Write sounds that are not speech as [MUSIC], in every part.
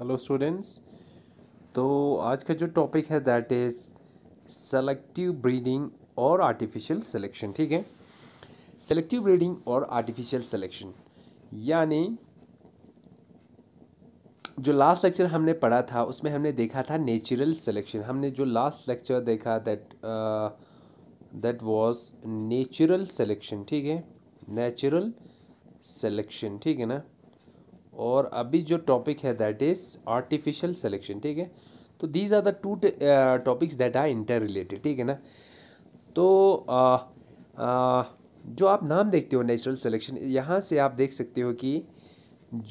Hello students तो आज का जो टॉपिक है दैट इज़ सेलेक्टिव ब्रीडिंग और आर्टिफिशियल सिलेक्शन ठीक है सेलेक्टिव ब्रीडिंग और आर्टिफिशियल सिलेक्शन यानी जो लास्ट लेक्चर हमने पढ़ा था उसमें हमने देखा था नेचुरल सिलेक्शन हमने जो लास्ट लेक्चर देखा that that was natural selection ठीक है नेचुरल सिलेक्शन ठीक है ना और अभी जो टॉपिक है दैट इज़ आर्टिफिशियल सेलेक्शन ठीक है तो these are the two topics that are interrelated ठीक है ना तो आ, uh, आ, uh, जो आप नाम देखते हो नेचुरल सेलेक्शन यहाँ से आप देख सकते हो कि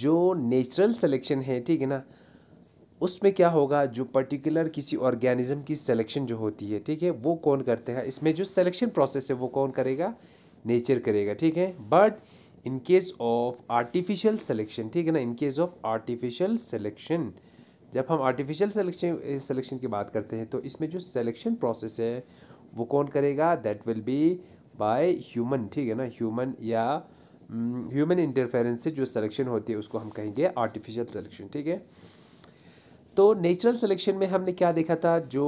जो नेचुरल सेलेक्शन है ठीक है ना उसमें क्या होगा जो पर्टिकुलर किसी ऑर्गेनिज्म की सिलेक्शन जो होती है ठीक है वो कौन करते हैं इसमें जो सिलेक्शन प्रोसेस है वो कौन करेगा नेचर करेगा ठीक है but in case of artificial selection ठीक है ना in case of artificial selection जब हम आर्टिफिशियल सिलेक्शन सिलेक्शन की बात करते हैं तो इसमें जो सिलेक्शन प्रोसेस है वो कौन करेगा that will be by human ठीक है ना ह्यूमन या ह्यूमन mm, इंटरफेरेंस से जो सिलेक्शन होती है उसको हम कहेंगे आर्टिफिशियल सिलेक्शन ठीक है तो नेचुरल सिलेक्शन में हमने क्या देखा था जो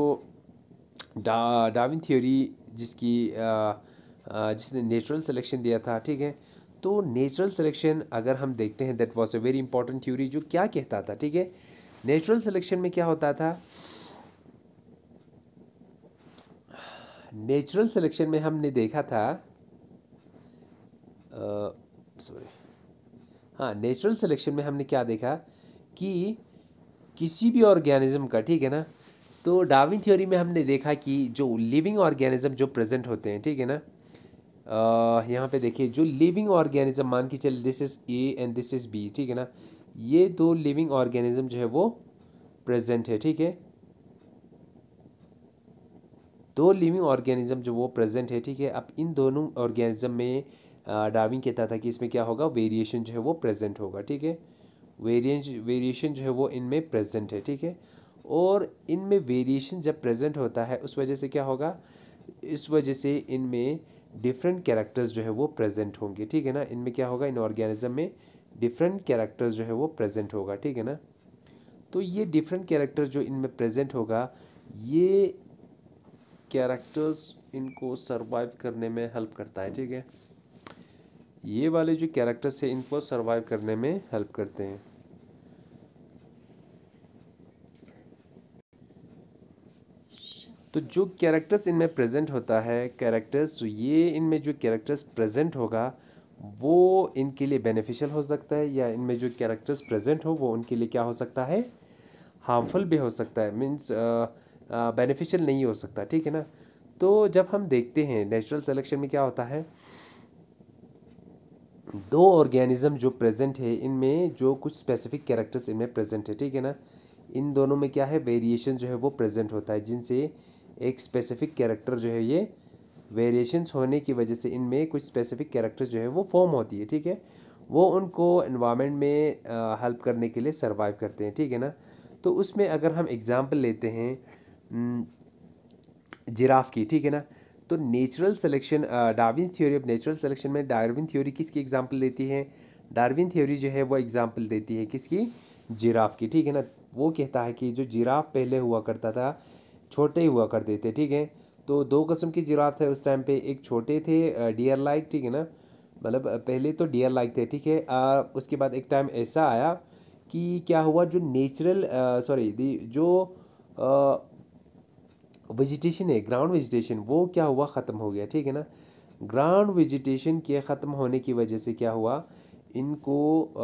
डा डाविन थ्योरी जिसकी आ, आ, जिसने नेचुरल सिलेक्शन दिया था ठीक है तो नेचुरल सिलेक्शन अगर हम देखते हैं that was a very important theory जो क्या कहता था ठीक है नेचुरल सिलेक्शन में क्या होता था नेचुरल सिलेक्शन में हमने देखा था सॉरी हाँ नेचुरल सिलेक्शन में हमने क्या देखा कि किसी भी ऑर्गेनिज्म का ठीक है ना तो डार्विन थ्योरी में हमने देखा कि जो लिविंग ऑर्गेनिज्म जो प्रेजेंट होते हैं ठीक है ना यहाँ पे देखिए जो लिविंग ऑर्गेनिज्म मान के चल this is A and this is B ठीक है ना ये दो लिविंग ऑर्गेनिज्म जो है वो प्रेजेंट है ठीक है दो लिविंग ऑर्गेनिज्म जो वो प्रेजेंट है ठीक है अब इन दोनों ऑर्गेनिज्म में डार्विन कहता था कि इसमें क्या होगा वेरिएशन जो है वो प्रेजेंट होगा ठीक है वेरिएंस वेरिएशन जो है वो इनमें प्रेजेंट है ठीक है और इनमें वेरिएशन जब प्रेजेंट होता है उस वजह से क्या होगा इस वजह से इनमें डिफरेंट कैरेक्टर्स जो है वो प्रेजेंट होंगे ठीक है ना इनमें क्या होगा इन ऑर्गेनिज्म में डिफरेंट कैरेक्टर्स जो है वो प्रेजेंट होगा ठीक है ना तो ये डिफरेंट कैरेक्टर जो इनमें प्रेजेंट होगा ये कैरेक्टर्स इनको सर्वाइव करने में हेल्प करता है ठीक है ये वाले जो कैरेक्टर्स हैं इनको सर्वाइव करने में हेल्प करते हैं तो जो कैरेक्टर्स इनमें प्रेजेंट होता है कैरेक्टर्स तो ये इनमें जो कैरेक्टर्स प्रेजेंट होगा वो इनके लिए बेनिफिशियल हो सकता है या इनमें जो कैरेक्टर्स प्रेजेंट हो वो उनके लिए क्या हो सकता है हार्मफुल भी हो सकता है मीन्स बेनिफिशियल नहीं हो सकता ठीक है ना तो जब हम देखते हैं नेचुरल सेलेक्शन में क्या होता है दो ऑर्गेनिज्म जो प्रेजेंट है इनमें जो कुछ स्पेसिफिक कैरेक्टर्स इनमें प्रेजेंट है ठीक है ना इन दोनों में क्या है वेरिएशन जो है वो प्रेजेंट होता है जिनसे एक स्पेसिफिक कैरेक्टर जो है ये वेरिएशंस होने की वजह से इनमें कुछ स्पेसिफिक कैरेक्टर जो है वो फॉर्म होती है ठीक है वो उनको इन्वामेंट में हेल्प करने के लिए सर्वाइव करते हैं ठीक है ना तो उसमें अगर हम एग्ज़ाम्पल लेते हैं जिराफ की ठीक है ना तो natural selection Darwin theory of natural selection में डार्विन थ्योरी किसकी एग्जाम्पल देती है डार्विन थ्योरी जो है वो एग्जाम्पल देती है किसकी जिराफ की ठीक है ना वो कहता है कि जो जिराफ पहले हुआ करता था छोटे ही हुआ करते थे ठीक है तो दो कस्म की जिराफ थे उस टाइम पे एक छोटे थे डियर लाइक ठीक है ना मतलब पहले तो डियर लाइक थे ठीक है उसके बाद एक टाइम ऐसा आया कि क्या हुआ जो नेचुरल सॉरी दी जो वेजिटेशन है ग्राउंड वेजिटेशन वो क्या हुआ ख़त्म हो गया ठीक है ना ग्राउंड वेजिटेशन के ख़त्म होने की वजह से क्या हुआ इनको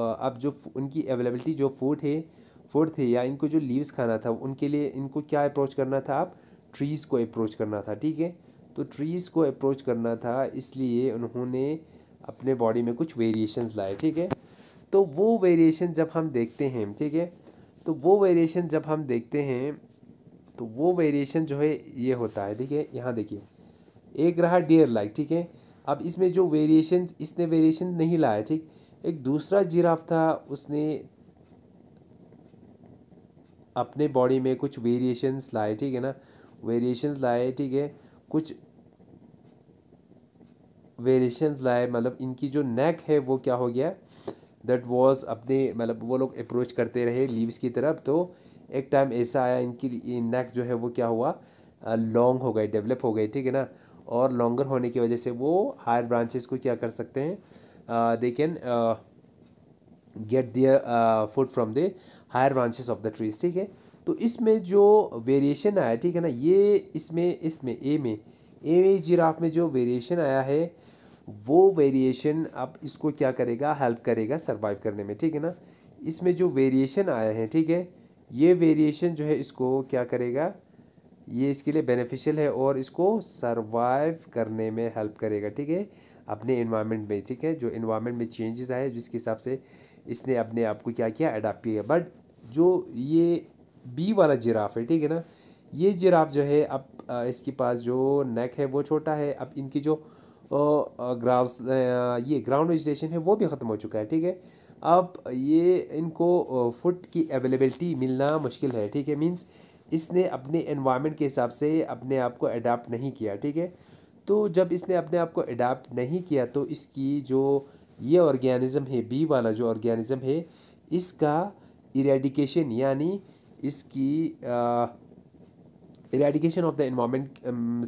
अब जो उनकी अवेलेबलिटी जो फूड है फूड थे या इनको जो लीव्स खाना था उनके लिए इनको क्या अप्रोच करना था आप ट्रीज़ को अप्रोच करना था ठीक है तो ट्रीज़ को अप्रोच करना था इसलिए उन्होंने अपने बॉडी में कुछ वेरिएशंस लाए ठीक है तो वो वेरिएशन जब हम देखते हैं ठीक है तो वो वेरिएशन जब हम देखते हैं तो वो वेरिएशन जो है ये होता है ठीक है यहाँ देखिए एक रहा डियर लाइक ठीक है अब इसमें जो वेरिएशन इसने वेरिएशन नहीं लाया ठीक एक दूसरा जिराफ था उसने अपने बॉडी में कुछ वेरिएशंस लाए ठीक है ना वेरिएशंस लाए ठीक है कुछ वेरिएशंस लाए मतलब इनकी जो नेक है वो क्या हो गया दैट वॉज अपने मतलब वो लोग अप्रोच करते रहे लीव्स की तरफ तो एक टाइम ऐसा आया इनकी नेक जो है वो क्या हुआ लॉन्ग हो गई डेवलप हो गई ठीक है ना और लॉन्गर होने की वजह से वो हायर ब्रांचेस को क्या कर सकते हैं they can get their food from the higher branches of the trees ठीक है तो इसमें जो वेरिएशन आया ठीक है ना ये इसमें इसमें ए में ए में जिराफ में जो वेरिएशन आया है वो वेरिएशन अब इसको क्या करेगा हेल्प करेगा सर्वाइव करने में ठीक है ना इसमें जो वेरिएशन आया है ठीक है ये वेरिएशन जो है इसको क्या करेगा ये इसके लिए बेनिफिशियल है और इसको सर्वाइव करने में हेल्प करेगा ठीक है अपने इन्वायरमेंट में ठीक है जो इन्वायरमेंट में चेंजेस आए जिसके हिसाब से इसने अपने आप को क्या किया अडाप्ट किया बट जो ये बी वाला जिराफ है ठीक है ना ये जिराफ जो है अब इसके पास जो नेक है वो छोटा है अब इनकी जो ग्राउस ये ग्राउंड वेजिटेशन है वो भी ख़त्म हो चुका है ठीक है अब ये इनको फुट की अवेलेबलिटी मिलना मुश्किल है ठीक है मींस इसने अपने एनवायरनमेंट के हिसाब से अपने आप को अडाप्ट नहीं किया ठीक है तो जब इसने अपने आप को अडाप्ट नहीं किया तो इसकी जो ये ऑर्गेनिज़म है बी वाला जो ऑर्गेनिज़म है इसका इरेडिकेशन यानी इसकी इरेडिकेशन ऑफ द इन्वामेंट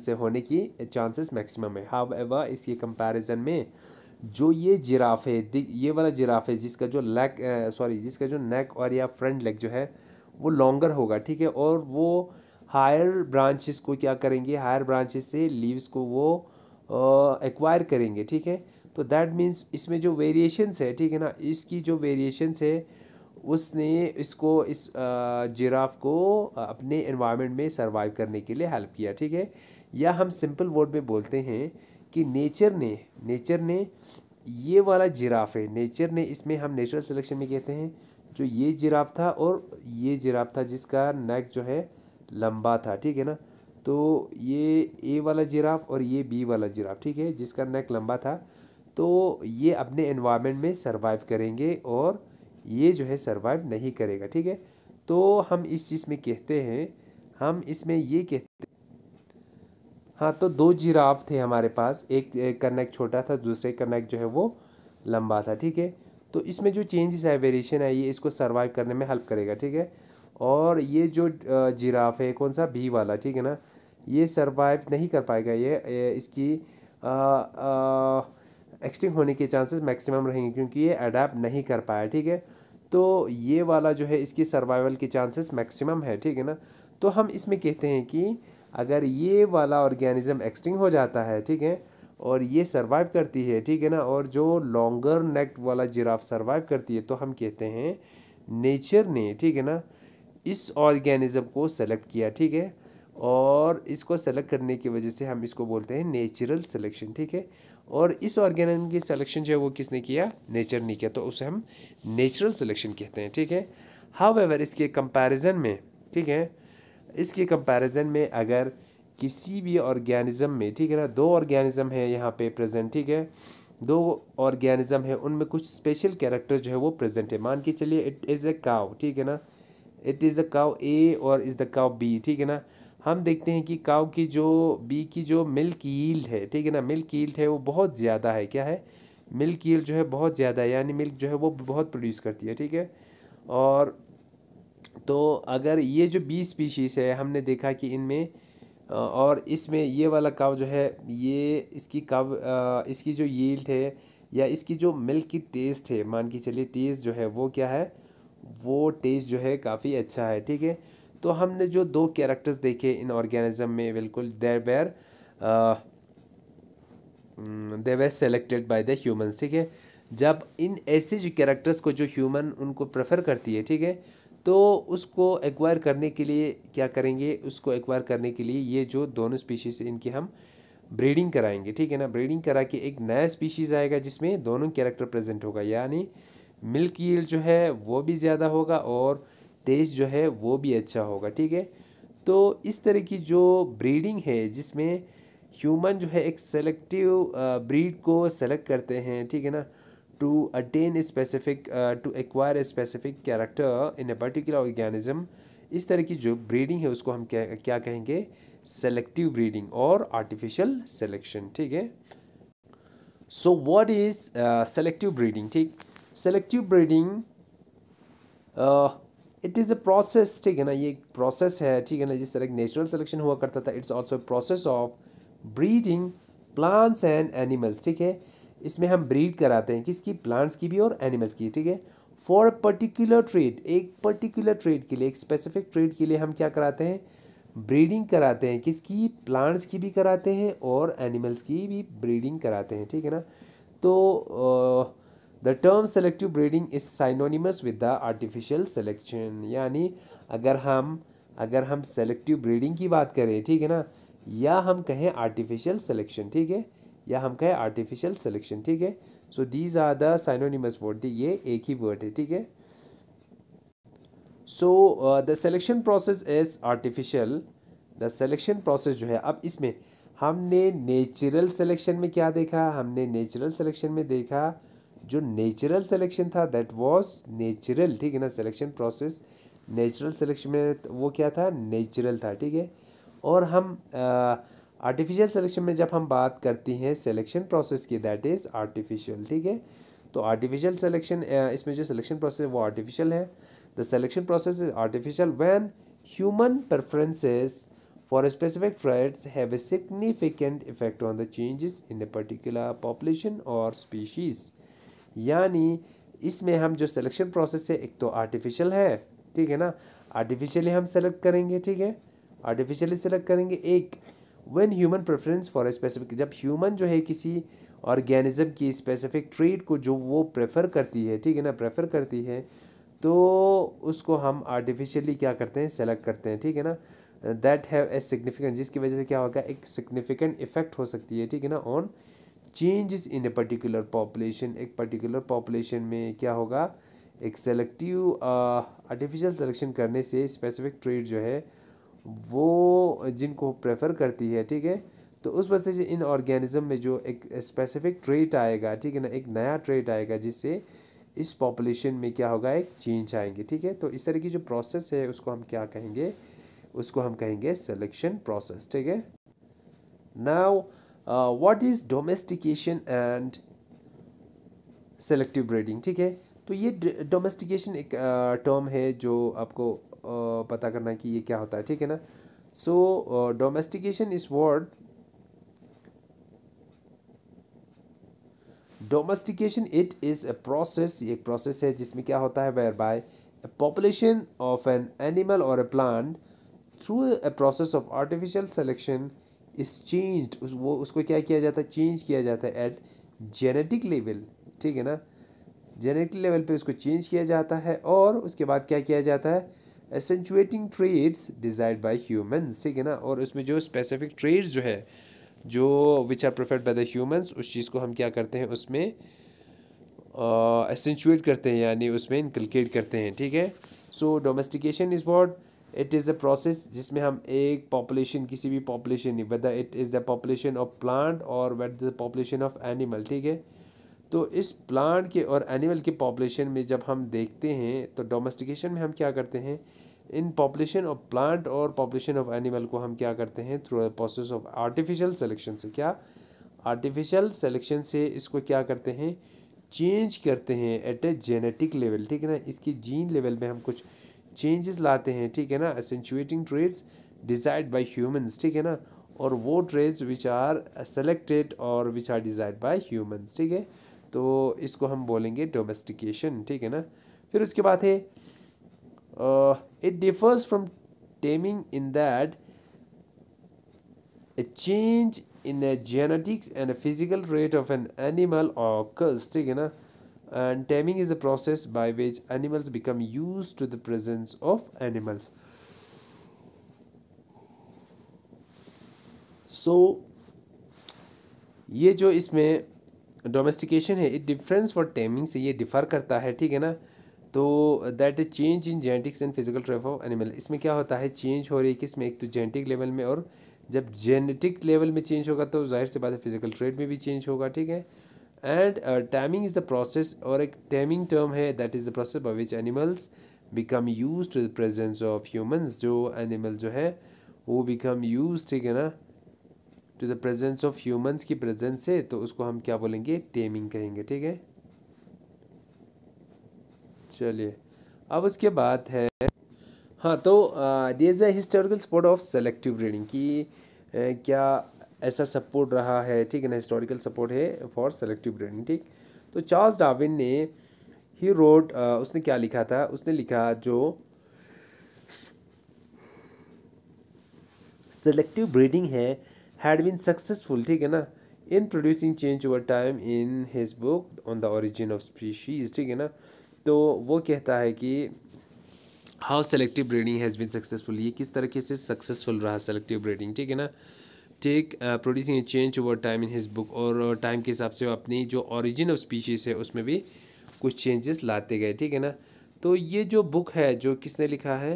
से होने की चांसेस मैक्सिमम है हाव एवर इसके कंपैरिजन में जो ये जिराफ है ये वाला जिराफ है जिसका जो लेग सॉरी जिसका जो नेक और या फ्रंट लेग जो है वो लॉन्गर होगा ठीक है और वो हायर ब्रांचेस को क्या करेंगे हायर ब्रांचेस से लीव्स को वो एक्वायर करेंगे ठीक है तो दैट मीन्स इसमें जो वेरिएशंस है ठीक है ना इसकी जो वेरिएशंस है उसने इसको इस जिराफ को अपने एनवायरनमेंट में सर्वाइव करने के लिए हेल्प किया ठीक है या हम सिंपल वर्ड में बोलते हैं कि नेचर ने नेचर ने ये वाला जिराफ है नेचर ने इसमें हम नेचुरल सिलेक्शन में कहते हैं जो ये जिराफ था और ये जिराफ था जिसका नेक जो है लंबा था ठीक है ना तो ये ए वाला जिराफ और ये बी वाला जिराफ ठीक है जिसका नेक लंबा था तो ये अपने इन्वामेंट में सर्वाइव करेंगे और ये जो है सर्वाइव नहीं करेगा ठीक है तो हम इस चीज़ में कहते हैं हम इसमें ये कहते हाँ तो दो जिराफ थे हमारे पास एक, एक का नेक छोटा था दूसरे का नेक जो है वो लंबा था ठीक है तो इसमें जो चेंजेस है वेरिएशन है ये इसको सर्वाइव करने में हेल्प करेगा ठीक है और ये जो जिराफ है कौन सा बी वाला ठीक है ना ये सरवाइव नहीं कर पाएगा ये इसकी एक्सटिंग होने के चांसेस मैक्सिमम रहेंगे क्योंकि ये अडेप्ट नहीं कर पाया ठीक है तो ये वाला जो है इसकी सर्वाइवल के चांसेस मैक्सिमम है ठीक है ना तो हम इसमें कहते हैं कि अगर ये वाला ऑर्गेनिज़म एक्सटिंग हो जाता है ठीक है और ये सर्वाइव करती है ठीक है ना और जो लॉन्गर नेक वाला जिराफ सर्वाइव करती है तो हम कहते हैं नेचर ने ठीक है ना इस ऑर्गेनिज़म को सेलेक्ट किया ठीक है और इसको सेलेक्ट करने की वजह से हम इसको बोलते हैं नेचुरल सिलेक्शन ठीक है और इस ऑर्गेनिज्म की सिलेक्शन जो है वो किसने किया नेचर ने किया तो उसे हम नेचुरल सिलेक्शन कहते हैं ठीक है हाउ एवर इसके कंपैरिजन में ठीक है इसके कंपैरिजन में अगर किसी भी ऑर्गेनिज्म में ठीक है ना दो ऑर्गेनिज्म है यहाँ पे प्रेजेंट ठीक है दो ऑर्गेनिज्म है उनमें कुछ स्पेशल कैरेक्टर जो है वो प्रेजेंट है मान के चलिए इट इज़ ए काव ठीक है ना it is the cow A और इज़ द काउ बी ठीक है ना हम देखते हैं कि काव की जो बी की जो मिल्क ईल्ड है ठीक है ना मिल्क ईल्ड है वो बहुत ज़्यादा है क्या है मिल्क ईल्ड जो है बहुत ज़्यादा है यानी मिल्क जो है वो बहुत प्रोड्यूस करती है ठीक है और तो अगर ये जो बी स्पीशीज़ है हमने देखा कि इनमें और इसमें ये वाला काव जो है ये इसकी काव इसकी जो यील्ड है या इसकी जो मिल्क की टेस्ट है मान के चलिए टेस्ट जो है वो क्या है वो टेस्ट जो है काफ़ी अच्छा है ठीक है तो हमने जो दो कैरेक्टर्स देखे इन ऑर्गेनिज्म में बिल्कुल there were they were selected by the humans ठीक है जब इन ऐसे जो कैरेक्टर्स को जो ह्यूमन उनको प्रेफर करती है ठीक है तो उसको एक्वायर करने के लिए क्या करेंगे उसको एक्वायर करने के लिए ये जो दोनों स्पीशीज़ इनकी हम ब्रीडिंग कराएंगे ठीक है ना ब्रीडिंग करा के एक नया स्पीशीज़ आएगा जिसमें दोनों कैरेक्टर प्रेजेंट होगा यानी मिल्क यील्ड जो है वो भी ज़्यादा होगा और टेस्ट जो है वो भी अच्छा होगा ठीक है तो इस तरह की जो ब्रीडिंग है जिसमें ह्यूमन जो है एक सेलेक्टिव ब्रीड को सेलेक्ट करते हैं ठीक है ना to attain specific to acquire to acquire a specific character in a इस तरह की जो ब्रीडिंग है उसको हम क्या क्या कहेंगे सेलेक्टिव ब्रीडिंग और आर्टिफिशियल सेलेक्शन ठीक है so what is selective breeding ठीक selective breeding it is a process ठीक है ना ये एक प्रोसेस है ठीक है ना जिस तरह नेचुरल सेलेक्शन हुआ करता था it's also process of breeding plants and animals ठीक है इसमें हम ब्रीड कराते हैं किसकी प्लांट्स की भी और एनिमल्स की ठीक है फॉर अ पर्टिकुलर ट्रेड एक पर्टिकुलर ट्रेड के लिए एक स्पेसिफिक ट्रेड के लिए हम क्या कराते हैं ब्रीडिंग कराते हैं किसकी प्लांट्स की भी कराते हैं और एनिमल्स की भी ब्रीडिंग कराते हैं ठीक है ना तो uh, the term selective breeding is synonymous with the artificial selection यानी अगर हम अगर हम सेलेक्टिव ब्रीडिंग की बात करें ठीक है ना या हम कहें आर्टिफिशियल सेलेक्शन ठीक है या हम कहें आर्टिफिशियल सेलेक्शन ठीक है so these are the synonymous word ये एक ही वर्ड है ठीक है so the selection process is artificial the selection process जो है अब इसमें हमने नेचुरल सेलेक्शन में क्या देखा हमने नेचुरल सेलेक्शन में देखा जो नेचुरल सिलेक्शन था दैट वाज नेचुरल ठीक है ना सिलेक्शन प्रोसेस नेचुरल सिलेक्शन में तो वो क्या था नेचुरल था ठीक है और हम आर्टिफिशियल सिलेक्शन में जब हम बात करती हैं सिलेक्शन प्रोसेस की दैट इज़ आर्टिफिशियल ठीक है तो आर्टिफिशियल सिलेक्शन इसमें जो सिलेक्शन प्रोसेस है वो आर्टिफिशियल है the selection process is artificial when human preferences for specific traits have a significant effect on the changes in a particular population और स्पीशीज़ यानी इसमें हम जो सिलेक्शन प्रोसेस है एक तो आर्टिफिशियल है ठीक है ना आर्टिफिशियली हम सेलेक्ट करेंगे ठीक है आर्टिफिशियली सेलेक्ट करेंगे एक when human preference for specific जब ह्यूमन जो है किसी ऑर्गेनिज्म की स्पेसिफिक ट्रेड को जो वो प्रेफर करती है ठीक है ना प्रेफर करती है तो उसको हम आर्टिफिशियली क्या करते हैं सेलेक्ट करते हैं ठीक है ना दैट हैव ए सिग्निफिकेंट जिसकी वजह से क्या होगा एक सिग्निफिकेंट इफेक्ट हो सकती है ठीक है ना on changes in a particular population एक पर्टिकुलर पॉपुलेशन में क्या होगा एक सेलेक्टिव आर्टिफिशियल सेलेक्शन करने से स्पेसिफिक ट्रेड जो है वो जिनको प्रेफर करती है ठीक है तो उस वजह से इन ऑर्गेनिज्म में जो एक स्पेसिफिक ट्रेट आएगा ठीक है ना एक नया ट्रेट आएगा जिससे इस पॉपुलेशन में क्या होगा एक चेंज आएंगे ठीक है तो इस तरह की जो प्रोसेस है उसको हम क्या कहेंगे उसको हम कहेंगे सेलेक्शन प्रोसेस ठीक है now uh, is domestication and selective breeding ठीक है तो ये डोमेस्टिकेशन एक टर्म uh, है जो आपको uh, पता करना कि ये क्या होता है ठीक है ना so domestication is word domestication it is a process ये एक प्रोसेस है जिसमें क्या होता है whereby a population of an animal और a plant through a process of artificial selection is changed उस वो उसको क्या किया जाता है चेंज किया जाता है एट जेनेटिक लेवल ठीक है ना जेनेटिक लेवल पे उसको चेंज किया जाता है और उसके बाद क्या किया जाता है accentuating traits desired by humans ठीक है ना और उसमें जो स्पेसिफिक ट्रेड्स जो है जो which are preferred by the humans उस चीज़ को हम क्या करते हैं उसमें एसेंचुएट करते हैं यानी उसमें इनकलकेट करते हैं ठीक है so domestication is what it is a process जिसमें हम एक पॉपुलेशन किसी भी population whether it is the population of plant और whether the population of animal ठीक है तो इस प्लांट के और एनिमल के पॉपुलेशन में जब हम देखते हैं तो डोमेस्टिकेशन में हम क्या करते हैं इन पॉपुलेशन ऑफ प्लांट और पॉपुलेशन ऑफ एनिमल को हम क्या करते हैं through process of artificial selection से क्या आर्टिफिशियल सेलेक्शन से इसको क्या करते हैं चेंज करते हैं एट ए जेनेटिक लेवल ठीक है ना इसकी जीन लेवल में हम कुछ चेंजेस लाते हैं ठीक है ना accentuating traits desired by humans ठीक है ना और वो ट्रेड्स विच आर सेलेक्टेड और which are desired by humans ठीक है तो इसको हम बोलेंगे डोमेस्टिकेशन ठीक है ना फिर उसके बाद है it differs from taming in that a change in the genetics and physical physical of an animal और कल्स ठीक है ना and taming is the process by which animals become used to the presence of animals so so, ये जो इसमें domestication है it difference for taming से ये डिफ़र करता है ठीक है ना तो that a change in genetics and physical trait of animal इसमें क्या होता है चेंज हो रही है किसमें एक तो जेनेटिक लेवल में और जब जेनेटिक लेवल में चेंज होगा तो जाहिर सी बात है फिजिकल ट्रेड में भी चेंज होगा ठीक है and taming is the process और एक टैमिंग टर्म है that is the process by which animals become used to the presence of humans जो एनिमल जो है वो बिकम यूज ठीक है ना to the presence of humans की प्रेजेंस है तो उसको हम क्या बोलेंगे टेमिंग कहेंगे ठीक है चलिए अब उसके बाद है हाँ तो this is a historical spot of selective breeding की ए, क्या ऐसा सपोर्ट रहा है ठीक है ना हिस्टोरिकल सपोर्ट है फॉर सेलेक्टिव ब्रीडिंग ठीक तो चार्ल्स डार्विन ने ही रोड uh, उसने क्या लिखा था उसने लिखा जो सेलेक्टिव ब्रीडिंग है हैड बीन सक्सेसफुल ठीक है ना in producing change over time in his book on the origin of species ठीक है ना तो वो कहता है कि how selective breeding has been successful ये किस तरीके से सक्सेसफुल रहा सेलेक्टिव ब्रीडिंग ठीक है ना take producing a change over time in his book और टाइम uh, के हिसाब से वो अपनी जो ऑरिजिन ऑफ स्पीशीज़ है उसमें भी कुछ चेंजेस लाते गए ठीक है ना तो ये जो बुक है जो किसने लिखा है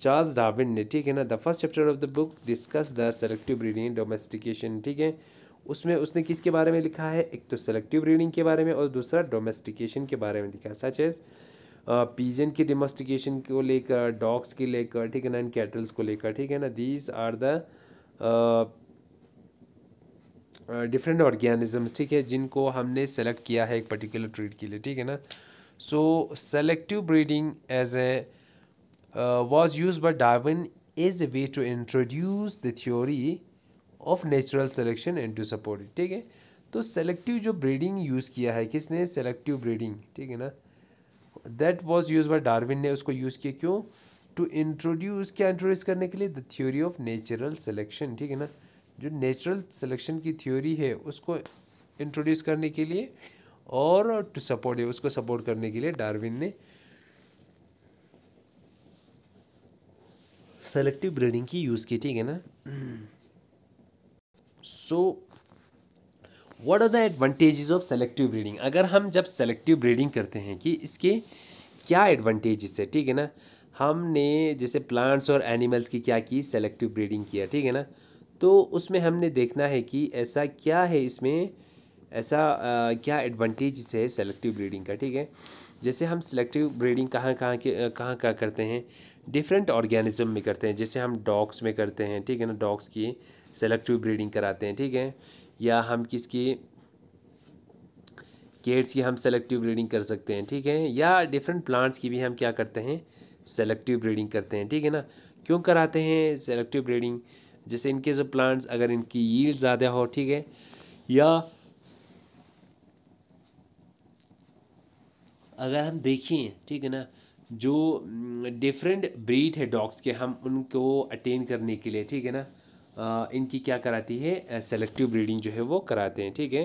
चार्ल्स डाबिन ने ठीक है ना the first chapter of the book discuss the selective breeding domestication ठीक है उसमें उसने किसके बारे में लिखा है एक तो सेलेक्टिव ब्रीडिंग के बारे में और दूसरा डोमेस्टिकेशन के बारे में लिखा है सच एज़ पीजन की डोमेस्टिकेशन को लेकर डॉग्स की लेकर ठीक है ना एंड कैटल्स को लेकर ठीक है ना these are the different organisms ठीक है जिनको हमने सेलेक्ट किया है एक पर्टिकुलर ट्रीट के लिए ठीक है ना so selective breeding as a was used by Darwin is a way to introduce the theory of natural selection and to support it ठीक है तो सेलेक्टिव जो ब्रीडिंग यूज़ किया है किसने सेलेक्टिव ब्रीडिंग ठीक है ना that was used by Darwin ने उसको यूज़ किया क्यों टू इंट्रोड्यूस क्या इंट्रोड्यूस करने के लिए the theory of natural selection ठीक है ना जो नेचुरल सिलेक्शन की थ्योरी है उसको इंट्रोड्यूस करने के लिए और टू सपोर्ट उसको सपोर्ट करने के लिए डार्विन ने सेलेक्टिव ब्रीडिंग की यूज़ की ठीक है ना so what are the advantages of selective breeding अगर हम जब सेलेक्टिव ब्रीडिंग करते हैं कि इसके क्या एडवांटेजेस है ठीक है ना हमने जैसे प्लांट्स और एनिमल्स की क्या की सेलेक्टिव ब्रीडिंग किया ठीक है ना तो उसमें हमने देखना है कि ऐसा क्या है इसमें ऐसा आ, क्या एडवांटेजेस है सेलेक्टिव ब्रीडिंग का ठीक है जैसे हम सेलेक्टिव ब्रीडिंग कहाँ कहाँ के कहाँ कहाँ करते हैं डिफरेंट ऑर्गेनिज्म में करते हैं जैसे हम डॉग्स में करते हैं ठीक है ना डॉग्स की सेलेक्टिव ब्रीडिंग कराते हैं ठीक है या हम किसकी केट्स की हम सेलेक्टिव ब्रीडिंग कर सकते हैं ठीक है या डिफरेंट प्लांट्स की भी हम क्या करते हैं सेलेक्टिव ब्रीडिंग करते हैं ठीक है ना क्यों कराते हैं सेलेक्टिव ब्रीडिंग जैसे इनके जो प्लांट्स अगर इनकी यील्ड ज़्यादा हो ठीक है या अगर हम देखें ठीक है ना जो डिफरेंट ब्रीड है डॉग्स के हम उनको अटेन करने के लिए ठीक है ना इनकी क्या कराती है सेलेक्टिव ब्रीडिंग जो है वो कराते हैं ठीक है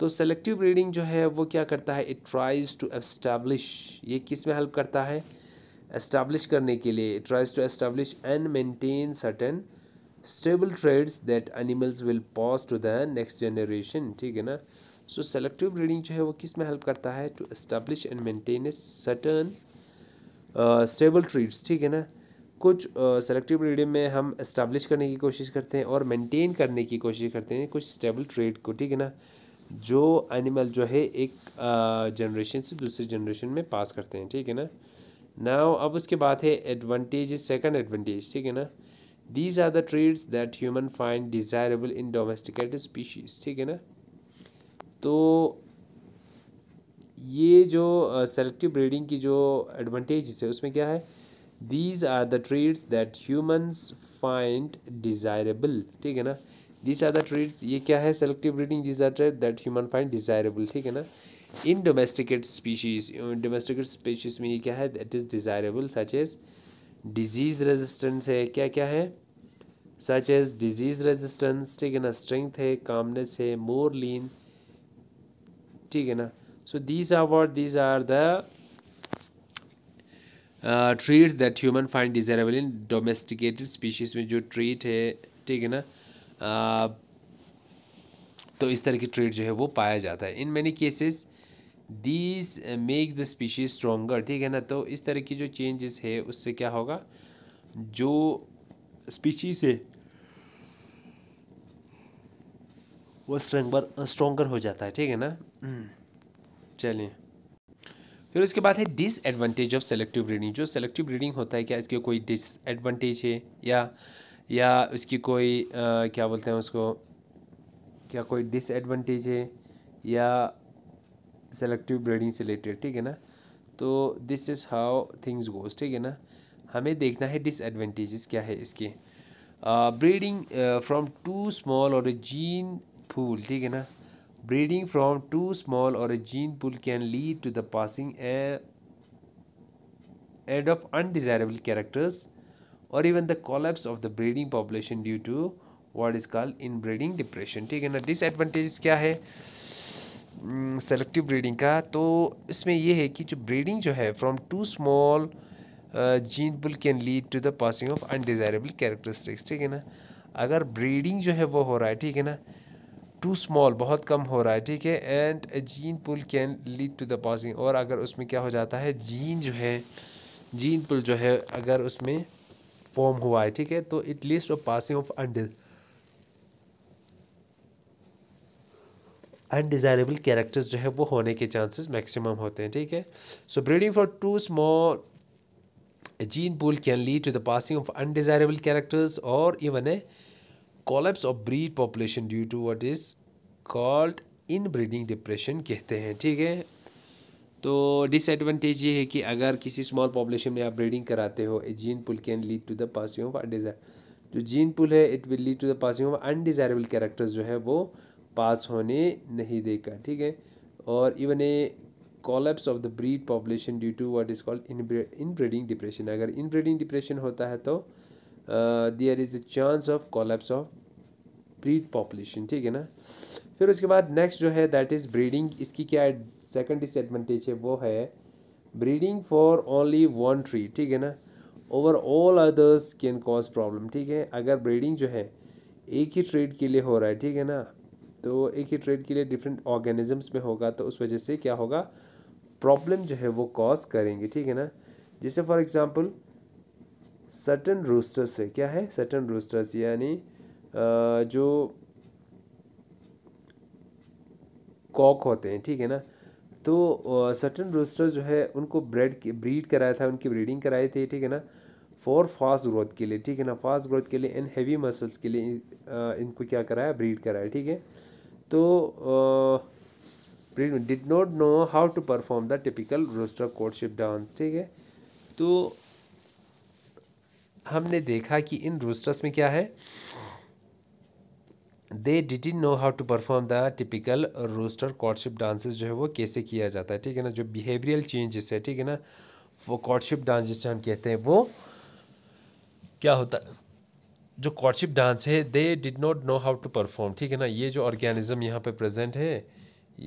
तो सेलेक्टिव ब्रीडिंग जो है वो क्या करता है इट ट्राइज़ टू एस्टैब्लिश ये किस में हेल्प करता है एस्टैब्लिश करने के लिए it tries to establish and maintain certain stable traits that animals will pass to the next generation ठीक है ना सो सेलेक्टिव ब्रीडिंग जो है वो किस में हेल्प करता है to establish and maintain certain stable traits ठीक है ना कुछ सेलेक्टिव uh, ब्रीडिंग में हम इस्टेब्लिश करने की कोशिश करते हैं और मेंटेन करने की कोशिश करते हैं कुछ स्टेबल ट्रेड को ठीक है ना जो एनिमल जो है एक जनरेशन uh, से दूसरे जनरेशन में पास करते हैं ठीक है ना नाउ अब उसके बाद है एडवांटेज सेकंड एडवांटेज ठीक है ना these are the traits that human find desirable in domesticated species ठीक है ना तो ये जो सेलेक्टिव ब्रीडिंग की जो एडवांटेज है उसमें क्या है these are the traits that humans find desirable ठीक है ना दीज आर द ट्रेड्स ये क्या है selective breeding these are trait that human find desirable ठीक है ना in domesticate species domesticate species में ये क्या है that is desirable such as disease resistance है क्या क्या है सच एज डिजीज़ रेजिस्टेंस ठीक है ना स्ट्रेंथ है कामनेस है मोर लीन ठीक है ना so these are what these are the traits that human find desirable in domesticated species में जो ट्रीट है ठीक है ना uh, तो इस तरह की ट्रीट जो है वो पाया जाता है in many cases these make the species stronger ठीक है ना तो इस तरह की जो चेंजेस है उससे क्या होगा जो स्पीशीज है वो स्ट्रेंगर स्ट्रोंगर हो जाता है ठीक है ना hmm. चलिए फिर उसके बाद है डिसएडवांटेज ऑफ सेलेक्टिव रीडिंग जो सेलेक्टिव रीडिंग होता है क्या इसके कोई डिसएडवांटेज है या या इसकी कोई आ, uh, क्या बोलते हैं उसको क्या कोई डिसएडवांटेज है या सेलेक्टिव ब्रीडिंग से रिलेटेड ठीक है ना तो this is how things goes ठीक है ना हमें देखना है डिसएडवेंटेजेस क्या है इसके ब्रीडिंग फ्रॉम टू स्मॉल और जीन फूल ठीक है ना ब्रीडिंग फ्रॉम टू स्मॉल और gene pool can lead to the passing and of undesirable characters और even the collapse of the breeding population due to what is called inbreeding depression ठीक है ना disadvantages क्या है selective mm, breeding का तो इसमें यह है कि जो ब्रीडिंग जो है from too small gene pool can lead to the passing of undesirable characteristics ठीक है ना अगर ब्रीडिंग जो है वो हो रहा है ठीक है ना टू स्मॉल बहुत कम हो रहा है ठीक है and gene pool can lead to the passing और अगर उसमें क्या हो जाता है जीन जो है जीन पुल जो है अगर उसमें फॉर्म हुआ है ठीक है तो it leads to passing of undes undesirable characters जो है वो होने के चांसेस मैक्सिमम होते हैं ठीक है so breeding for too small gene gene can lead to the passing of undesirable characters और even a collapse of breed population due to what is called inbreeding depression कहते हैं ठीक है तो डिसएडवांटेज ये है कि अगर किसी स्मॉल पॉपुलेशन में आप ब्रीडिंग कराते हो a gene pool can lead to the passing of undesire जो जीन पुल है it will lead to the passing of undesirable characters जो है वो पास होने नहीं देगा ठीक है और even a collapse of the breed population due to what is called inbreeding depression अगर इन ब्रीडिंग डिप्रेशन होता है तो there is a chance of collapse of breed population ठीक है ना फिर उसके बाद नेक्स्ट जो है दैट इज़ ब्रीडिंग इसकी क्या सेकेंड डिसएडवांटेज है वो है breeding for only one trait ठीक है ना over all others can cause problem ठीक है अगर ब्रीडिंग जो है एक ही ट्रीड के लिए हो रहा है ठीक है ना तो एक ही ट्रेड के लिए डिफरेंट ऑर्गेनिजम्स में होगा तो उस वजह से क्या होगा प्रॉब्लम जो है वो कॉज करेंगे ठीक है ना जैसे फॉर एग्ज़ाम्पल सटन रूस्टर्स है क्या है सटन रूस्टर्स यानी जो कॉक होते हैं ठीक है ना तो सटन रूस्टर्स जो है उनको ब्रेड ब्रीड कराया था उनकी ब्रीडिंग कराई थी ठीक है ना फॉर फास्ट ग्रोथ के लिए ठीक है ना फास्ट ग्रोथ के लिए एंड हैवी मसल्स के लिए इनको क्या कराया ब्रीड कराया ठीक है तो did not know how to perform the typical rooster courtship dance ठीक है तो हमने देखा कि इन रोस्टर्स में क्या है they didn't know how to perform the typical rooster courtship dances जो है वो कैसे किया जाता है ठीक है ना जो बिहेवियल चेंजेस है ठीक है ना वो कॉर्डशिप डांस जिसे हम कहते हैं वो क्या होता है जो कॉर्डशिप डांस है they did not know how to perform ठीक है ना ये जो ऑर्गेनिज्म यहाँ पे प्रेजेंट है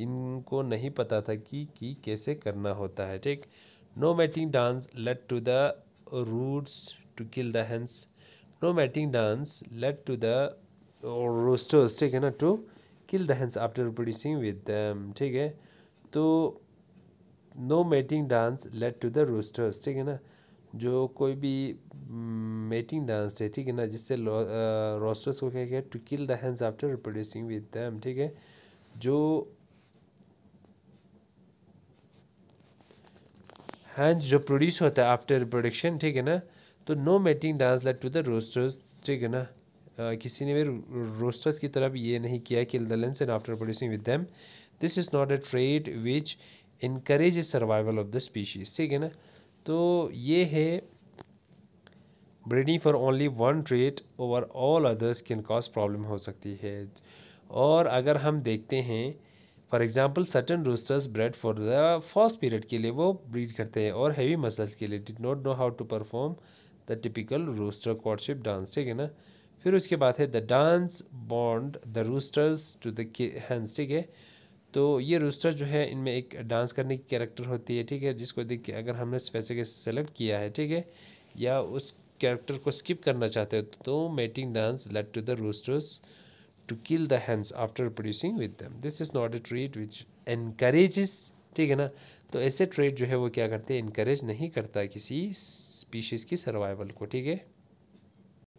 इनको नहीं पता था कि कि कैसे करना होता है ठीक no mating dance led to the roosters to kill the hens no mating dance led to the roosters ठीक है ना to kill the hens after producing with ठीक है तो no mating dance led to the roosters ठीक है ना जो कोई भी मेटिंग mm, डांस है ठीक है ना जिससे रोस्टर्स को क्या किया to kill the hens after reproducing with them ठीक है जो हैंड जो प्रोड्यूस होता है आफ्टर रिप्रोडक्शन ठीक है ना तो no mating dance led to the roosters ठीक है ना किसी ने भी रोस्टर्स की तरफ ये नहीं किया kill the hens and after producing with them this is not a trait which increase survival of the species ठीक है ना तो ये है breeding for only one trait over all others can cause problem हो सकती है और अगर हम देखते हैं for example certain roosters bred for the first period के लिए वो ब्रीड करते हैं और हैवी मसल्स के लिए did not know how to perform the typical rooster courtship dance ठीक है ना फिर उसके बाद है the dance bond the roosters to the hens ठीक है तो ये रोस्टर जो है इनमें एक डांस करने की कैरेक्टर होती है ठीक है जिसको देख के अगर हमने स्पेसिक के सेलेक्ट किया है ठीक है या उस कैरेक्टर को स्किप करना चाहते हो तो mating dance led to the roosters to kill the hens after producing with them this is not a trait which encourages ठीक है ना तो ऐसे ट्रेड जो है वो क्या करते हैं इनक्रेज नहीं करता किसी स्पीशीज़ की सर्वाइवल को ठीक है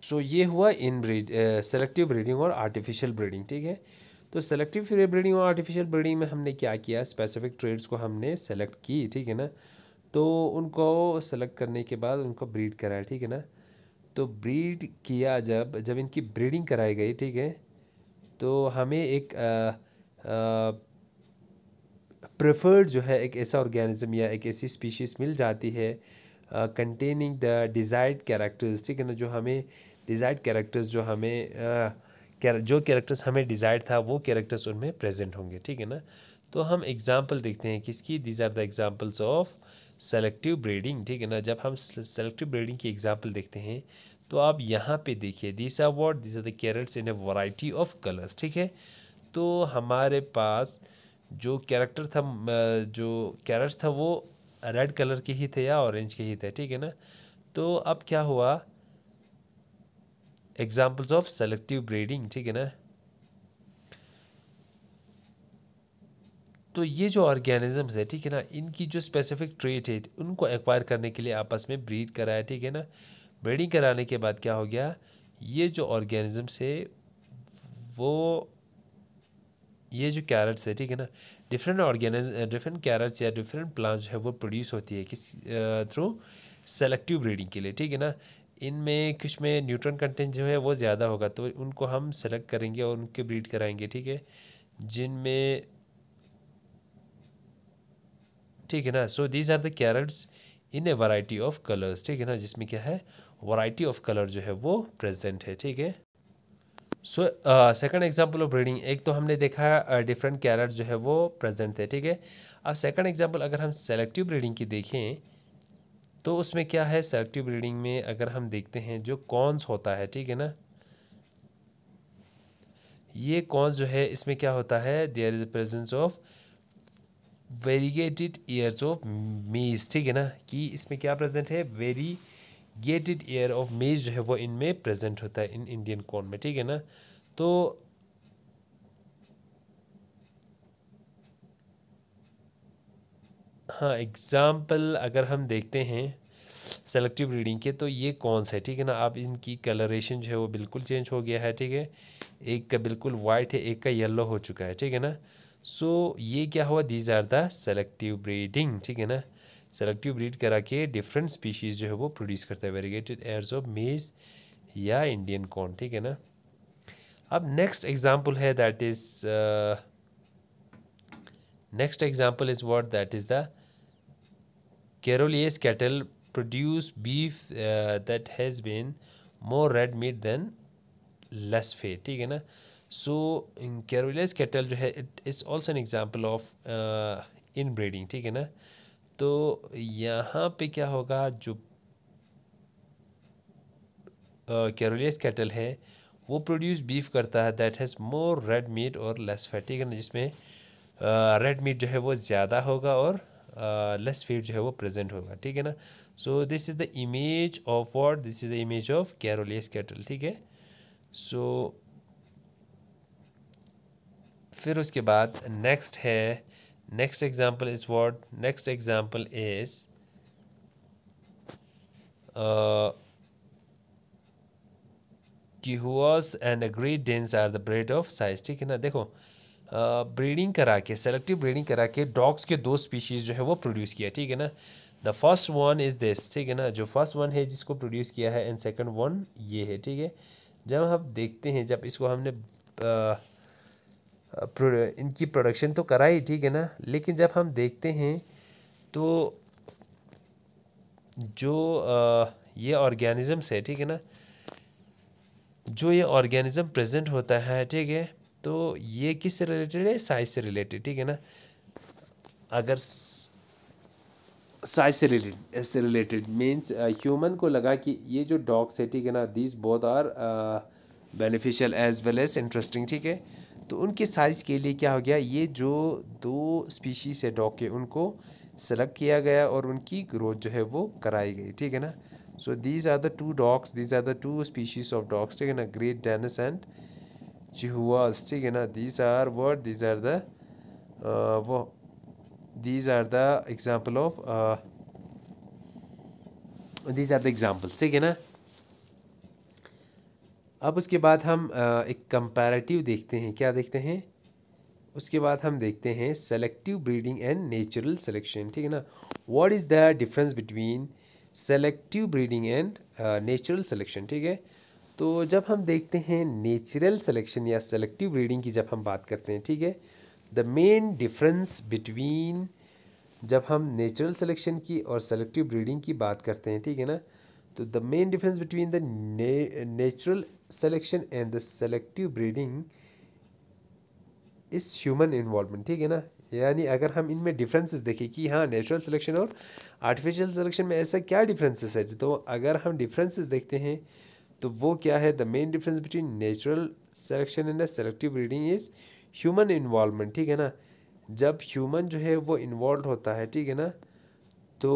सो ये हुआ इन ब्रीड सेलेक्टिव ब्रीडिंग और आर्टिफिशियल ब्रीडिंग ठीक है तो सेलेक्टिव ब्रीडिंग और आर्टिफिशियल ब्रीडिंग में हमने क्या किया स्पेसिफिक ट्रेड्स को हमने सेलेक्ट की ठीक है ना तो उनको सेलेक्ट करने के बाद उनको ब्रीड कराया ठीक है ना तो ब्रीड किया जब जब इनकी ब्रीडिंग कराई गई ठीक है तो हमें एक प्रेफर्ड जो है एक ऐसा ऑर्गेनिज्म या एक ऐसी स्पीशीज़ मिल जाती है कंटेनिंग द डिज़ायर्ड कैरेक्टर्स ठीक है ना जो हमें डिज़ायर्ड कैरेक्टर्स जो हमें आ, जो कैरेक्टर्स हमें डिज़ायर था वो कैरेक्टर्स उनमें प्रेजेंट होंगे ठीक है ना तो हम एग्जाम्पल देखते हैं किसकी these are the examples of selective breeding ठीक है ना जब हम सेलेक्टिव ब्रीडिंग की एग्जाम्पल देखते हैं तो आप यहाँ पे देखिए this are what this are the carrots in a variety of colours ठीक है तो हमारे पास जो कैरेक्टर था जो कैरेट्स था वो रेड कलर के ही थे या ऑरेंज के ही थे ठीक है ना तो अब क्या हुआ एग्जाम्पल्स ऑफ सेलेक्टिव ब्रीडिंग ठीक है ना तो ये जो ऑर्गेनिजम्स है ठीक है ना इनकी जो स्पेसिफिक ट्रेट है उनको एक्वायर करने के लिए आपस में ब्रीड कराया ठीक है ना ब्रीडिंग कराने के बाद क्या हो गया ये जो ऑर्गेनिजम्स है वो ये जो कैरेट्स है ठीक है ना डिफरेंट ऑर्गेनिज डिफरेंट कैरेट्स या डिफरेंट प्लांट्स है वो प्रोड्यूस होती है किस थ्रू सेलेक्टिव ब्रीडिंग के लिए ठीक है ना इनमें कुछ में न्यूट्रन कंटेंट जो है वो ज़्यादा होगा तो उनको हम सेलेक्ट करेंगे और उनके ब्रीड कराएंगे ठीक है जिनमें ठीक है ना so these are the carrots in a variety of colours ठीक है ना जिसमें क्या है वराइटी ऑफ कलर जो है वो प्रेजेंट है ठीक है so second example of breeding एक तो हमने देखा डिफरेंट uh, कैरेट जो है वो प्रेजेंट है ठीक है अब सेकंड एग्जांपल अगर हम सेलेक्टिव ब्रीडिंग की देखें तो उसमें क्या है सेलेक्टिव ब्रीडिंग में अगर हम देखते हैं जो कॉन्स होता है ठीक है ना ये कॉन्स जो है इसमें क्या होता है there is presence of variegated ears of maize ठीक है ना कि इसमें क्या प्रेजेंट है वेरी गेटेड ईयर ऑफ मेज जो है वो इनमें प्रेजेंट होता है इन इंडियन कॉन में ठीक है ना तो हाँ एग्ज़ाम्पल अगर हम देखते हैं सेलेक्टिव रीडिंग के तो ये कौन सा है ठीक है ना आप इनकी कलरेशन जो है वो बिल्कुल चेंज हो गया है ठीक है एक का बिल्कुल वाइट है एक का येलो हो चुका है ठीक है ना सो so, ये क्या हुआ these are the selective breeding ठीक है ना सेलेक्टिव ब्रीड करा के डिफरेंट स्पीशीज़ जो है वो प्रोड्यूस करता है वेरीगेटेड एयर्स ऑफ मेज या इंडियन कॉर्न ठीक है ना अब नेक्स्ट एग्जाम्पल है that is next example is what that is the Charolais cattle produce beef uh, that has been more red meat than less fat ठीक है ना सो कैरोलियस कैटल जो है it is also an example of inbreeding ठीक है ना तो यहाँ पे क्या होगा जो कैरोलियस uh, कैटल है वो प्रोड्यूस बीफ करता है that has more red meat और लेस फैटी ठीक है ना जिसमें रेड uh, मीट जो है वो ज़्यादा होगा और लेस फेट जो है वो प्रेजेंट होगा ठीक है ना so this is the image of what this is the image of Charolais cattle ठीक है सो फिर उसके बाद नेक्स्ट है next example is what next example is Chihuahuas and Great Danes are the breed of size ठीक है ना देखो ब्रीडिंग करा के सेलेक्टिव ब्रीडिंग करा के डॉग्स के दो स्पीशीज़ जो है वो प्रोड्यूस किया ठीक है ना the first one is this ठीक है ना जो फर्स्ट वन है जिसको प्रोड्यूस किया है एंड सेकंड वन ये है ठीक है जब हम देखते हैं जब इसको हमने आ, इनकी प्रोडक्शन तो कराई ठीक है ना लेकिन जब हम देखते हैं तो जो आ, ये ऑर्गेनिज़म्स है ठीक है ना जो ये ऑर्गेनिज़म प्रेजेंट होता है ठीक है तो ये किससे रिलेटेड है साइज से रिलेटेड ठीक है ना अगर साइज से रिलेटेड से रिलेटेड मीन्स ह्यूमन को लगा कि ये जो डॉग्स है ठीक है ना these both are beneficial as well as interesting ठीक है तो उनके साइज़ के लिए क्या हो गया ये जो दो स्पीशीज़ है डॉग के उनको सेलेक्ट किया गया और उनकी ग्रोथ जो है वो कराई गई ठीक है ना so these are the two dogs these are the two species of dogs ठीक है ना ग्रेट डेनस एंड chihuahuas ठीक है ना these are what these are the uh, the these are the example of uh, these are the examples ठीक है ना अब उसके बाद हम uh, एक कंपेरेटिव देखते हैं क्या देखते हैं उसके बाद हम देखते हैं selective breeding and natural selection ठीक है ना what is the difference between selective breeding and natural selection ठीक है तो जब हम देखते हैं नेचुरल सेलेक्शन या सेलेक्टिव ब्रीडिंग की जब हम बात करते हैं ठीक है द मेन डिफरेंस बिटवीन जब हम नेचुरल सेलेक्शन की और सेलेक्टिव ब्रीडिंग की बात करते हैं ठीक है ना तो the main difference between the natural selection and the selective breeding is human involvement ठीक है ना यानी अगर हम इनमें डिफरेंसेस देखें कि हाँ नेचुरल सिलेक्शन और आर्टिफिशियल सिलेक्शन में ऐसा क्या डिफरेंसेस है तो अगर हम डिफरेंसेस देखते हैं तो वो क्या है the main difference between natural selection and selective breeding is human involvement ठीक है ना जब ह्यूमन जो है वो इन्वॉल्व होता है ठीक है ना तो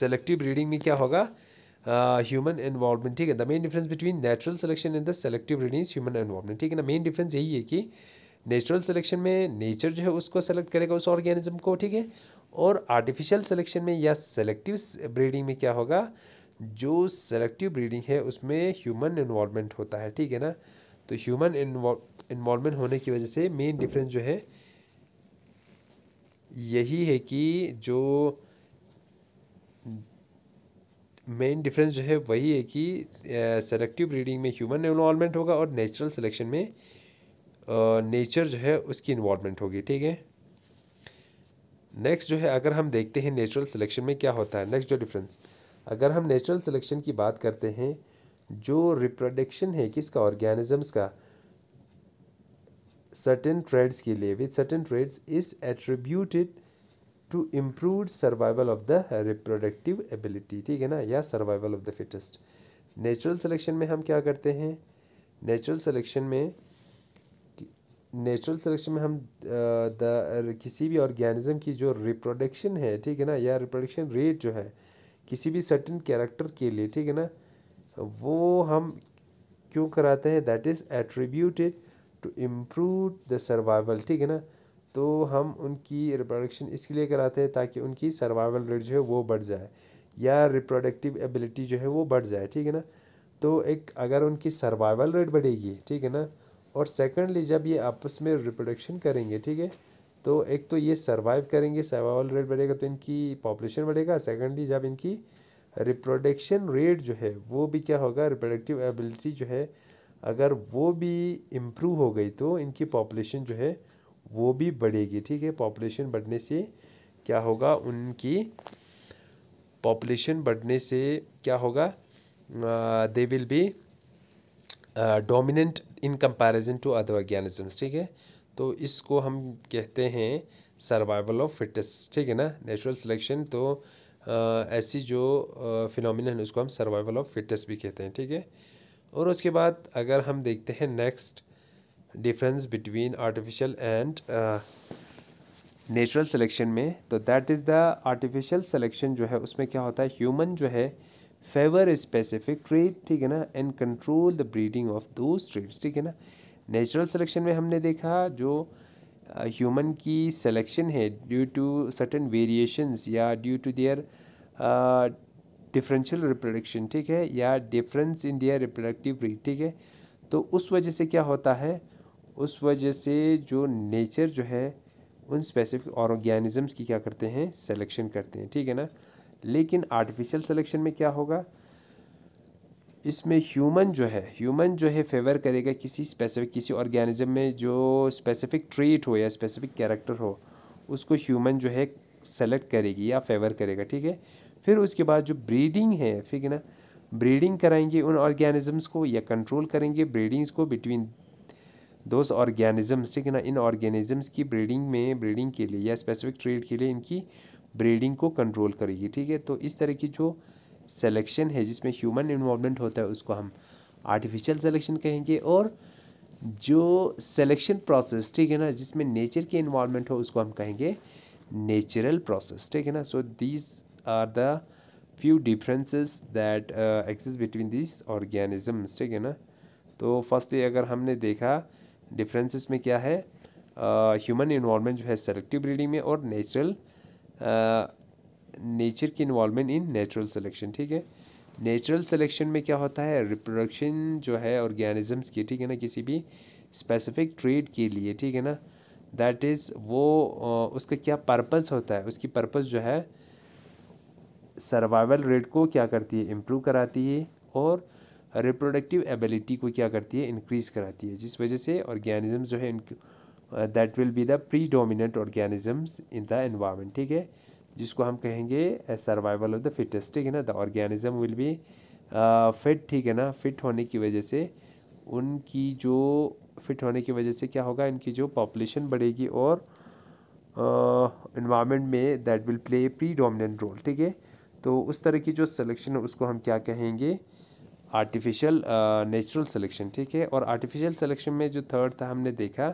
सेलेक्टिव ब्रीडिंग में क्या होगा ह्यूमन इन्वॉल्वमेंट ठीक है the main difference between natural selection and the selective breeding is human involvement ठीक है ना मेन डिफरेंस यही है कि नेचुरल सिलेक्शन में नेचर जो है उसको सेलेक्ट करेगा उस ऑर्गेनिज्म को ठीक है और आर्टिफिशियल सिलेक्शन में या सेलेक्टिव ब्रीडिंग में क्या होगा जो सेलेक्टिव ब्रीडिंग है उसमें ह्यूमन इन्वॉलमेंट होता है ठीक है ना तो ह्यूमन इन्वॉलमेंट होने की वजह से मेन डिफरेंस जो है यही है कि जो मेन डिफरेंस जो है वही है कि सेलेक्टिव ब्रीडिंग में ह्यूमन इन्वॉलमेंट होगा और नेचुरल सिलेक्शन में नेचर जो है उसकी इन्वॉलमेंट होगी ठीक है नेक्स्ट जो है अगर हम देखते हैं नेचुरल सिलेक्शन में क्या होता है नेक्स्ट जो डिफरेंस अगर हम नेचुरल सिलेक्शन की बात करते हैं जो रिप्रोडक्शन है किसका ऑर्गेनिजम्स का सर्टेन ट्रेड्स के लिए with certain traits is attributed to improve survival of the reproductive ability ठीक है ना या survival of the fittest natural selection में हम क्या करते हैं नेचुरल सिलेक्शन में नेचुरल सिलेक्शन में हम द किसी भी ऑर्गेनिज्म की जो रिप्रोडक्शन है ठीक है ना या रिप्रोडक्शन रेट जो है किसी भी सर्टन कैरेक्टर के लिए ठीक है ना वो हम क्यों कराते हैं that is attributed to improve the survival ठीक है ना तो हम उनकी रिप्रोडक्शन इसके लिए कराते हैं ताकि उनकी सर्वाइवल रेट जो है वो बढ़ जाए या रिप्रोडक्टिव एबिलिटी जो है वो बढ़ जाए ठीक है ना तो एक अगर उनकी सर्वाइवल रेट बढ़ेगी ठीक है ना और सेकेंडली जब ये आपस में रिप्रोडक्शन करेंगे ठीक है तो एक तो ये सर्वाइव करेंगे सर्वाइवल रेट बढ़ेगा तो इनकी पॉपुलेशन बढ़ेगा सेकेंडली जब इनकी रिप्रोडक्शन रेट जो है वो भी क्या होगा रिप्रोडक्टिव एबिलिटी जो है अगर वो भी इम्प्रूव हो गई तो इनकी पॉपुलेशन जो है वो भी बढ़ेगी ठीक है पॉपुलेशन बढ़ने से क्या होगा उनकी पॉपुलेशन बढ़ने से क्या होगा they will be dominant in comparison to other organisms ठीक है तो इसको हम कहते हैं सर्वाइवल ऑफ फ़िटनेस ठीक है ना नेचुरल सिलेक्शन तो आ, ऐसी जो फिनोमिन है उसको हम सर्वाइवल ऑफ फ़िटनेस भी कहते हैं ठीक है और उसके बाद अगर हम देखते हैं next difference between artificial and natural selection में तो that is the artificial selection जो है उसमें क्या होता है ह्यूमन जो है फेवर स्पेसिफिक ट्रेड ठीक है ना and control the breeding of those traits ठीक है ना नेचुरल सिलेक्शन में हमने देखा जो ह्यूमन uh, की सिलेक्शन है ड्यू टू सर्टन वेरिएशंस या due to their differential reproduction ठीक है या difference in their reproductive rate ठीक है तो उस वजह से क्या होता है उस वजह से जो नेचर जो है उन स्पेसिफिक ऑर्गेनिजम्स की क्या करते हैं सिलेक्शन करते हैं ठीक है ना लेकिन आर्टिफिशियल सिलेक्शन में क्या होगा इसमें ह्यूमन जो है ह्यूमन जो है फेवर करेगा किसी स्पेसिफिक किसी ऑर्गेनिज्म में जो स्पेसिफिक ट्रेट हो या स्पेसिफिक कैरेक्टर हो उसको ह्यूमन जो है सेलेक्ट करेगी या फेवर करेगा ठीक है फिर उसके बाद जो ब्रीडिंग है ठीक है ना ब्रीडिंग कराएंगे उन ऑर्गेनिजम्स को या कंट्रोल करेंगे ब्रीडिंग्स को बिटवीन दोज ऑर्गेनिजम्स ठीक है ना इन ऑर्गेनिजम्स की ब्रीडिंग में ब्रीडिंग के लिए या स्पेसिफिक ट्रेड के लिए इनकी ब्रीडिंग को कंट्रोल करेगी ठीक है तो इस तरह की जो सेलेक्शन है जिसमें ह्यूमन इन्वॉल्वमेंट होता है उसको हम आर्टिफिशियल सेलेक्शन कहेंगे और जो सेलेक्शन प्रोसेस ठीक है ना जिसमें नेचर की इन्वॉल्वमेंट हो उसको हम कहेंगे नेचुरल प्रोसेस ठीक है ना so these are the few differences that exist between this organisms ठीक है ना तो फर्स्टली अगर हमने देखा डिफरेंसेस में क्या है ह्यूमन uh, इन्वॉल्वमेंट जो है सेलेक्टिव ब्रीडिंग में और नेचुरल नेचर की इन्वॉलमेंट इन नेचुरल सिलेक्शन ठीक है नेचुरल सिलेक्शन में क्या होता है रिप्रोडक्शन जो है ऑर्गेनिजम्स की ठीक है ना किसी भी स्पेसिफिक ट्रेड के लिए ठीक है ना दैट इज़ वो उसका क्या पर्पस होता है उसकी पर्पस जो है सर्वाइवल रेट को क्या करती है इम्प्रूव कराती है और रिप्रोडक्टिव एबिलिटी को क्या करती है इंक्रीज़ कराती है जिस वजह से ऑर्गेनिजम्स जो है इनको that will be the predominant organisms in the environment ठीक है जिसको हम कहेंगे सर्वाइवल ऑफ द फिटेस्ट ठीक है ना the organism will be fit ठीक है ना फिट होने की वजह से उनकी जो फिट होने की वजह से क्या होगा इनकी जो पॉपुलेशन बढ़ेगी और इन्वामेंट uh, में that will play predominant role ठीक है तो उस तरह की जो सिलेक्शन है उसको हम क्या कहेंगे आर्टिफिशियल नेचुरल सिलेक्शन ठीक है और आर्टिफिशियल सिलेक्शन में जो थर्ड था हमने देखा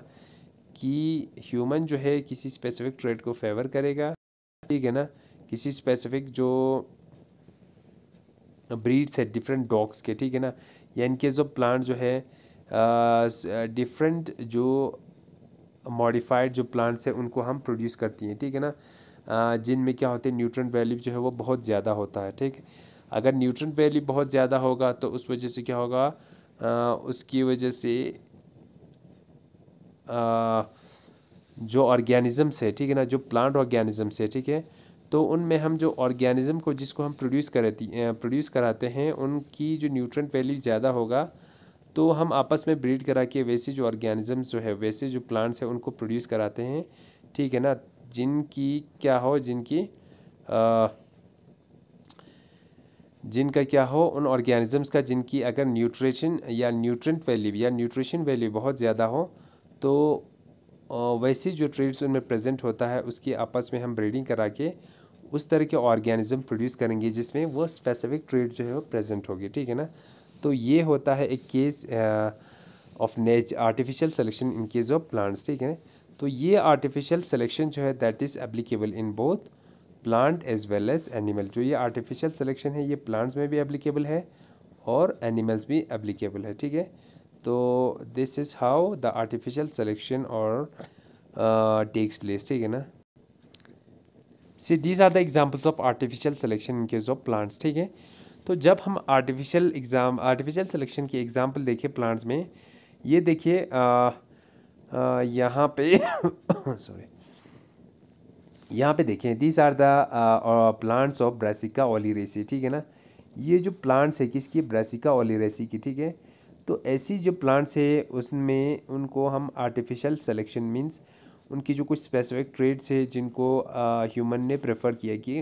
कि ह्यूमन जो है किसी स्पेसिफिक ट्रेड को फेवर करेगा ठीक है ना किसी स्पेसिफिक जो ब्रीड्स है डिफरेंट डॉग्स के ठीक है ना या इनके जो प्लांट जो है डिफरेंट जो मॉडिफाइड जो प्लांट्स हैं उनको हम प्रोड्यूस करती हैं ठीक है ना जिनमें क्या होते हैं न्यूट्रन वैल्यू जो है वो बहुत ज़्यादा होता है ठीक अगर न्यूट्रन वैल्यू बहुत ज़्यादा होगा तो उस वजह से क्या होगा आ, उसकी वजह से जो ऑर्गेनिज़म्स से ठीक है ना जो प्लांट ऑर्गेनिज़म्स से ठीक है तो उनमें हम जो ऑर्गेनिज़म को जिसको हम प्रोड्यूस करती प्रोड्यूस कराते हैं उनकी जो न्यूट्रेंट वैल्यू ज़्यादा होगा तो हम आपस में ब्रीड करा के वैसे जो ऑर्गेनिज़म्स जो है वैसे जो प्लांट्स हैं उनको प्रोड्यूस कराते हैं ठीक है ना जिनकी क्या हो जिनकी आ, जिनका क्या हो उन ऑर्गेनिज़म्स का जिनकी अगर न्यूट्रिशन या न्यूट्रेंट वैल्यू या न्यूट्रिशन वैल्यू बहुत ज़्यादा हो तो वैसे जो ट्रेड्स उनमें प्रेजेंट होता है उसकी आपस में हम ब्रीडिंग करा के उस तरह के ऑर्गेनिज्म प्रोड्यूस करेंगे जिसमें वो स्पेसिफिक ट्रेड जो है वो प्रेजेंट होगी ठीक है ना तो ये होता है एक केस ऑफ नेच artificial selection in case of plants ठीक है तो ये आर्टिफिशियल सेलेक्शन जो है that is applicable in both plant as well as animal जो ये आर्टिफिशियल सेलेक्शन है ये प्लांट्स में भी एप्लीकेबल है और एनिमल्स भी एप्लीकेबल है ठीक है तो this is how the artificial selection और टेक्स प्लेस ठीक है ना see these are the examples of artificial selection in case of plants ठीक है तो जब हम आर्टिफिशियल एग्ज़ाम आर्टिफिशियल सेलेक्शन की एग्ज़ाम्पल देखें प्लांट्स में ये देखिए uh, uh, यहाँ पे सॉरी [COUGHS] यहाँ पे देखें these are the plants of Brassica oleracea ठीक है ना ये जो प्लांट्स है किसकी ब्रासिका ओलीरेसी की ठीक है तो ऐसी जो प्लांट्स है उसमें उनको हम आर्टिफिशियल सेलेक्शन मीन्स उनकी जो कुछ स्पेसिफिक ट्रेड्स है जिनको ह्यूमन ने प्रेफर किया कि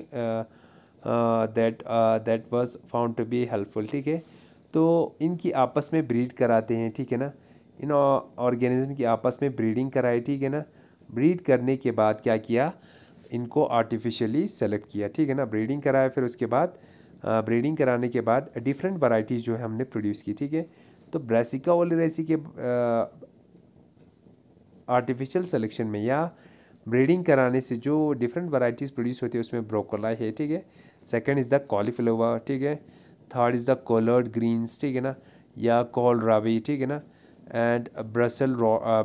that that was found to be helpful ठीक है तो इनकी आपस में ब्रीड कराते हैं ठीक है ना इन ऑर्गेनिज्म की आपस में ब्रीडिंग कराई ठीक है ना ब्रीड करने के बाद क्या किया इनको आर्टिफिशियली सेलेक्ट किया ठीक है ना ब्रीडिंग कराया फिर उसके बाद ब्रीडिंग कराने के बाद डिफरेंट वराइटीज़ जो है हमने प्रोड्यूस की ठीक है तो ब्रैसिका ओलेरेसी के आर्टिफिशियल सिलेक्शन में या ब्रीडिंग कराने से जो डिफरेंट वराइटीज़ प्रोड्यूस होती है उसमें ब्रोकोलाई है ठीक है सेकंड इज़ द कॉलीफ्लावर ठीक है third is the collard greens ठीक है ना या कॉल रावी ठीक है ना एंड ब्रसल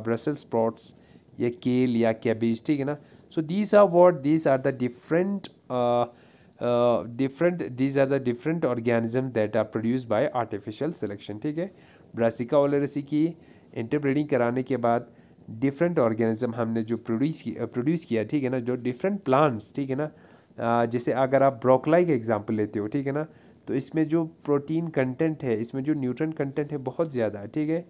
ब्रसल स्प्रॉट्स या केल या कैबेज ठीक है ना so these are what these are the different different these are the different organisms that are produce by artificial selection ठीक है ब्रासिका ओलरसी की इंटरप्रेडिंग कराने के बाद डिफरेंट ऑर्गेनिज्म हमने जो प्रोड्यूस किया प्रोड्यूस किया ठीक है ना जो डिफरेंट प्लांट्स ठीक है ना जैसे अगर आप ब्रोकलाई का एग्जाम्पल लेते हो ठीक है ना तो इसमें जो प्रोटीन कंटेंट है इसमें जो न्यूट्रन कंटेंट है बहुत ज़्यादा है ठीक है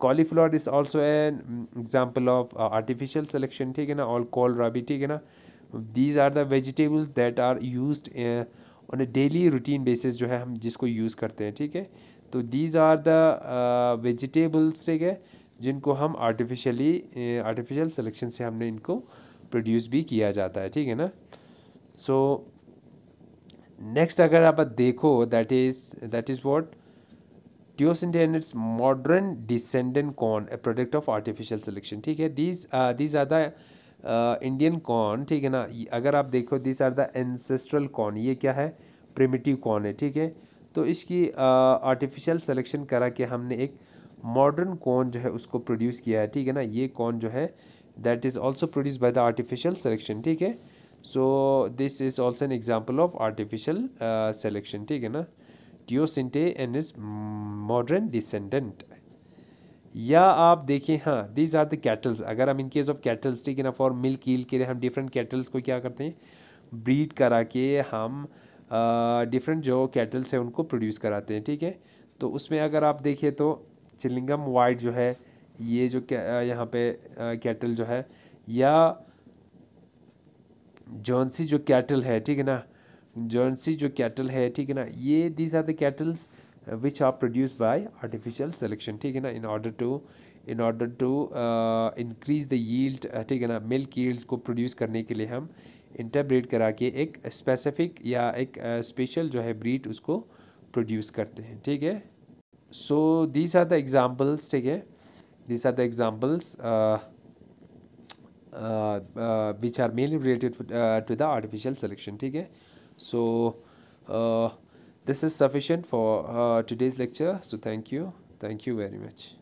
cauliflower is also an example of artificial selection ठीक है ना और कॉल राबी ठीक है ना these are the vegetables that are use on a daily routine basis जो है हम जिसको यूज़ करते हैं ठीक है तो दीज आर द वेजिटेबल्स ठीक है जिनको हम आर्टिफिशली आर्टिफिशियल सिलेक्शन से हमने इनको प्रोड्यूस भी किया जाता है ठीक है ना सो नेक्स्ट अगर आप देखो that is that is what Diocene and its modern descendant corn, a product of artificial ठीक है these these are the Indian corn ठीक है ना अगर आप देखो these are the ancestral corn ये क्या है प्रिमिटिव कॉर्न है ठीक है तो इसकी आर्टिफिशियल सिलेक्शन करा के हमने एक मॉडर्न कॉन जो है उसको प्रोड्यूस किया है ठीक है ना ये कॉन जो है that is also produce by the artificial selection ठीक है so this is also an example of artificial selection ठीक है ना teosinte and is modern descendant या आप देखें हाँ दीज आर द कैटल्स अगर हम इन केस ऑफ कैटल्स ठीक है ना फॉर मिल्क कील के लिए हम डिफरेंट कैटल्स को क्या करते हैं ब्रीड करा के हम डिफरेंट जो कैटल्स हैं उनको प्रोड्यूस कराते हैं ठीक है तो उसमें अगर आप देखिए तो चिलिंगम वाइट जो है ये जो यहाँ पे कैटल जो है या जॉन्सी जो कैटल है ठीक है ना जॉन्सी जो कैटल है ठीक है ना ये these are the cattles which are produce by artificial selection ठीक है ना in order to in order to increase the yield ठीक है ना मिल्क यील्ड को प्रोड्यूस करने के लिए हम इंटरब्रेड करा के एक स्पेसिफिक या एक स्पेशल जो है ब्रीड उसको प्रोड्यूस करते हैं ठीक है so these are the examples ठीक है these are the examples which are mainly related to the artificial selection ठीक है so this is sufficient for today's lecture so thank you thank you very much